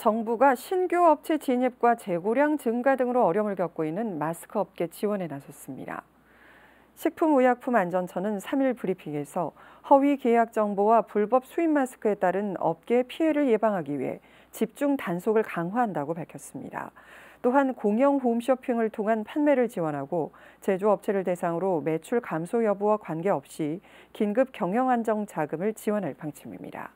정부가 신규 업체 진입과 재고량 증가 등으로 어려움을 겪고 있는 마스크 업계 지원에 나섰습니다. 식품의약품안전처는 3일 브리핑에서 허위 계약 정보와 불법 수입 마스크에 따른 업계 피해를 예방하기 위해 집중 단속을 강화한다고 밝혔습니다. 또한 공영 홈쇼핑을 통한 판매를 지원하고 제조업체를 대상으로 매출 감소 여부와 관계없이 긴급 경영 안정 자금을 지원할 방침입니다.